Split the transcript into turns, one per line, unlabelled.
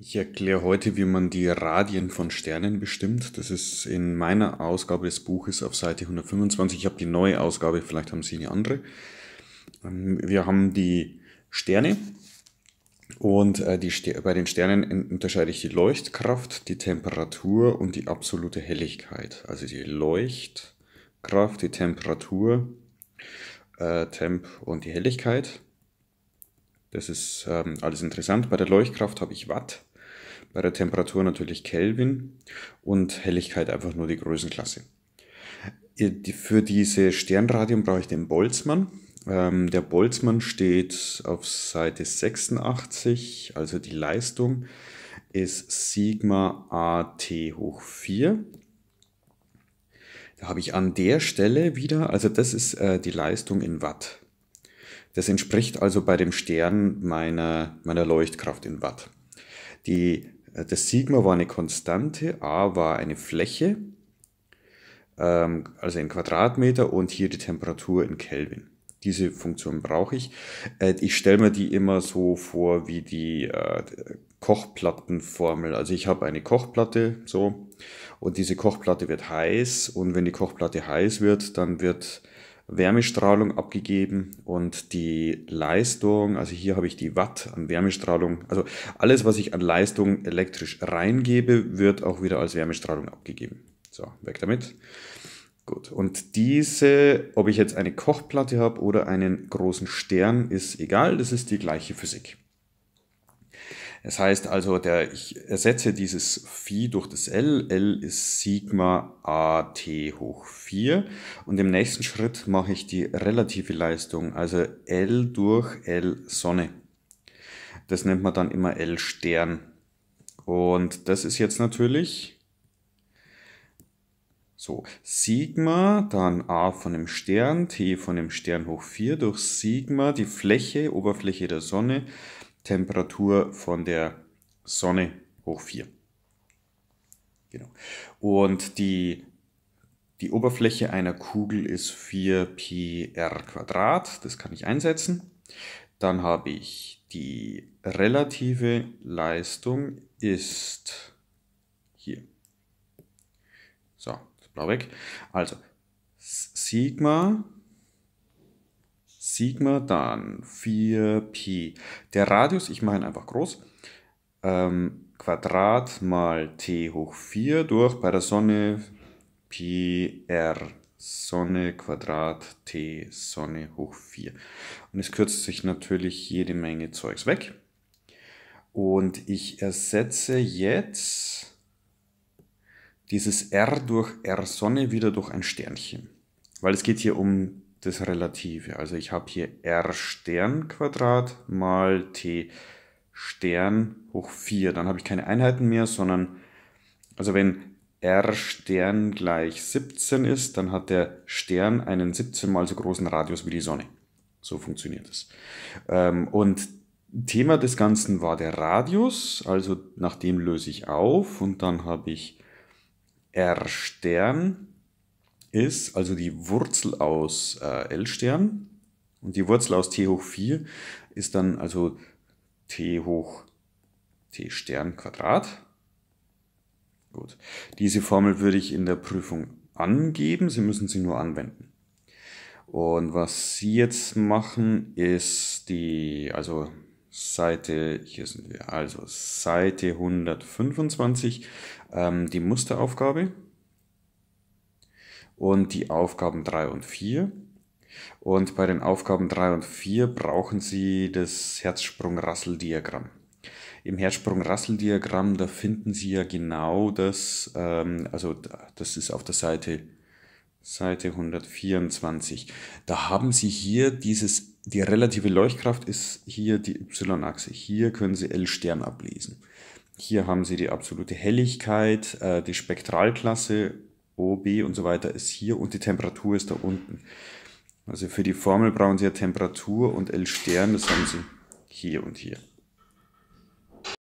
Ich erkläre heute, wie man die Radien von Sternen bestimmt. Das ist in meiner Ausgabe des Buches auf Seite 125. Ich habe die neue Ausgabe, vielleicht haben Sie eine andere. Ähm, wir haben die Sterne und äh, die Ster bei den Sternen unterscheide ich die Leuchtkraft, die Temperatur und die absolute Helligkeit. Also die Leuchtkraft, die Temperatur, äh, Temp und die Helligkeit. Das ist ähm, alles interessant. Bei der Leuchtkraft habe ich Watt bei der Temperatur natürlich Kelvin und Helligkeit einfach nur die Größenklasse. Für diese Sternradium brauche ich den Boltzmann. Ähm, der Boltzmann steht auf Seite 86, also die Leistung ist Sigma AT hoch 4. Da habe ich an der Stelle wieder, also das ist äh, die Leistung in Watt. Das entspricht also bei dem Stern meiner, meiner Leuchtkraft in Watt. Die äh, das Sigma war eine Konstante, A war eine Fläche, ähm, also in Quadratmeter und hier die Temperatur in Kelvin. Diese Funktion brauche ich. Äh, ich stelle mir die immer so vor wie die äh, Kochplattenformel. Also ich habe eine Kochplatte so und diese Kochplatte wird heiß und wenn die Kochplatte heiß wird, dann wird Wärmestrahlung abgegeben und die Leistung, also hier habe ich die Watt an Wärmestrahlung, also alles, was ich an Leistung elektrisch reingebe, wird auch wieder als Wärmestrahlung abgegeben. So, weg damit. Gut, und diese, ob ich jetzt eine Kochplatte habe oder einen großen Stern, ist egal, das ist die gleiche Physik. Es heißt also, der, ich ersetze dieses Phi durch das L. L ist Sigma AT hoch 4. Und im nächsten Schritt mache ich die relative Leistung, also L durch L Sonne. Das nennt man dann immer L Stern. Und das ist jetzt natürlich so, Sigma, dann A von dem Stern, T von dem Stern hoch 4 durch Sigma, die Fläche, Oberfläche der Sonne, Temperatur von der Sonne hoch 4. Genau. Und die, die Oberfläche einer Kugel ist 4πr Quadrat, das kann ich einsetzen. Dann habe ich die relative Leistung ist hier. So, das blau weg. Also Sigma Sigma, dann 4Pi. Der Radius, ich mache ihn einfach groß, ähm, Quadrat mal T hoch 4 durch bei der Sonne Pi R Sonne Quadrat T Sonne hoch 4. Und es kürzt sich natürlich jede Menge Zeugs weg. Und ich ersetze jetzt dieses R durch R Sonne wieder durch ein Sternchen. Weil es geht hier um das Relative. Also ich habe hier R Stern Quadrat mal T Stern hoch 4. Dann habe ich keine Einheiten mehr, sondern also wenn R Stern gleich 17 ist, dann hat der Stern einen 17 mal so großen Radius wie die Sonne. So funktioniert es. Ähm, und Thema des Ganzen war der Radius, also nach dem löse ich auf und dann habe ich R Stern ist also die Wurzel aus äh, L-Stern und die Wurzel aus t hoch 4 ist dann also t hoch t Stern Quadrat. Gut. Diese Formel würde ich in der Prüfung angeben, Sie müssen sie nur anwenden. Und was Sie jetzt machen, ist die, also Seite, hier sind wir, also Seite 125, ähm, die Musteraufgabe und die Aufgaben 3 und 4. Und bei den Aufgaben 3 und 4 brauchen Sie das Herzsprung-Rassel-Diagramm. Im Herzsprung-Rassel-Diagramm, da finden Sie ja genau das, ähm, also das ist auf der Seite, Seite 124. Da haben Sie hier dieses, die relative Leuchtkraft ist hier die Y-Achse. Hier können Sie L-Stern ablesen. Hier haben Sie die absolute Helligkeit, äh, die Spektralklasse OB und so weiter ist hier und die Temperatur ist da unten. Also für die Formel brauchen Sie ja Temperatur und L Stern, das haben Sie hier und hier.